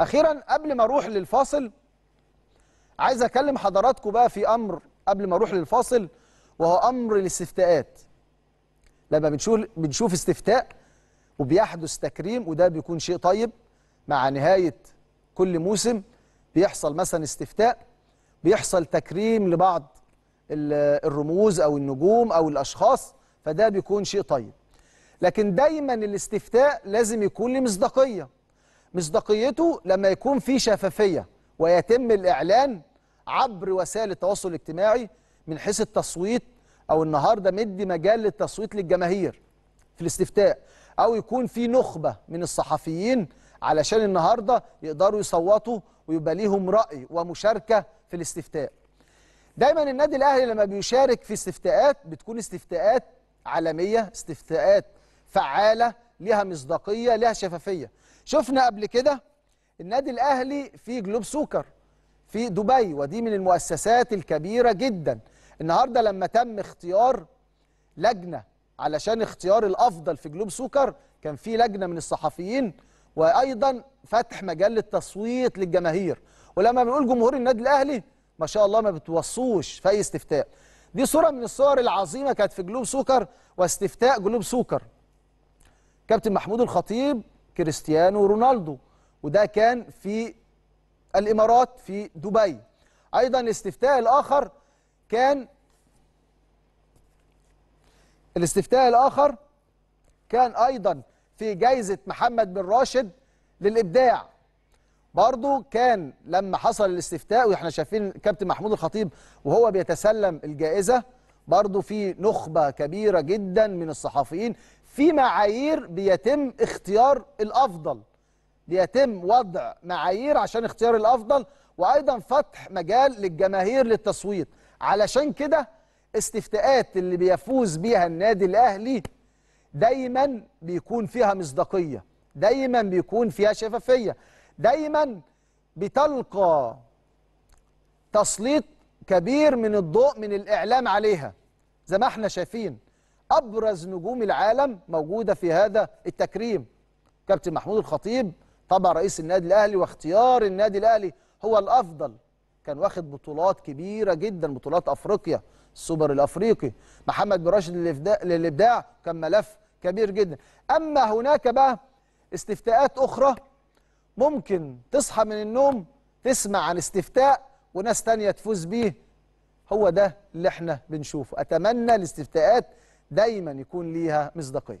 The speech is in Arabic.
اخيرا قبل ما اروح للفاصل عايز اكلم حضراتكم بقى في امر قبل ما اروح للفاصل وهو امر الاستفتاءات لما بنشوف بنشوف استفتاء وبيحدث تكريم وده بيكون شيء طيب مع نهايه كل موسم بيحصل مثلا استفتاء بيحصل تكريم لبعض الرموز او النجوم او الاشخاص فده بيكون شيء طيب لكن دايما الاستفتاء لازم يكون لمصداقيه مصداقيته لما يكون في شفافية ويتم الإعلان عبر وسائل التواصل الاجتماعي من حيث التصويت أو النهاردة مدي مجال للتصويت للجماهير في الاستفتاء أو يكون في نخبة من الصحفيين علشان النهاردة يقدروا يصوتوا ويبقى ليهم رأي ومشاركة في الاستفتاء دايما النادي الأهلي لما بيشارك في استفتاءات بتكون استفتاءات عالمية استفتاءات فعالة لها مصداقية لها شفافية شفنا قبل كده النادي الاهلي في جلوب سوكر في دبي ودي من المؤسسات الكبيره جدا النهارده لما تم اختيار لجنه علشان اختيار الافضل في جلوب سوكر كان في لجنه من الصحفيين وايضا فتح مجال للتصويت للجماهير ولما بنقول جمهور النادي الاهلي ما شاء الله ما بتوصوش في اي استفتاء دي صوره من الصور العظيمه كانت في جلوب سوكر واستفتاء جلوب سوكر كابتن محمود الخطيب كريستيانو رونالدو وده كان في الإمارات في دبي أيضا الاستفتاء الآخر كان الاستفتاء الآخر كان أيضا في جايزة محمد بن راشد للإبداع برضو كان لما حصل الاستفتاء واحنا شايفين كابتن محمود الخطيب وهو بيتسلم الجائزة برضو في نخبة كبيرة جدا من الصحفيين في معايير بيتم اختيار الأفضل بيتم وضع معايير عشان اختيار الأفضل وأيضا فتح مجال للجماهير للتصويت علشان كده استفتاءات اللي بيفوز بيها النادي الأهلي دايما بيكون فيها مصداقية دايما بيكون فيها شفافية دايما بتلقى تسليط كبير من الضوء من الإعلام عليها زي ما احنا شايفين أبرز نجوم العالم موجودة في هذا التكريم كابتن محمود الخطيب طبعا رئيس النادي الأهلي واختيار النادي الأهلي هو الأفضل كان واخد بطولات كبيرة جدا بطولات أفريقيا السوبر الأفريقي محمد بن راشد للإبداع كان ملف كبير جدا أما هناك بقى استفتاءات أخرى ممكن تصحى من النوم تسمع عن استفتاء وناس تانية تفوز بيه هو ده اللي احنا بنشوفه أتمنى الاستفتاءات دايما يكون ليها مصداقية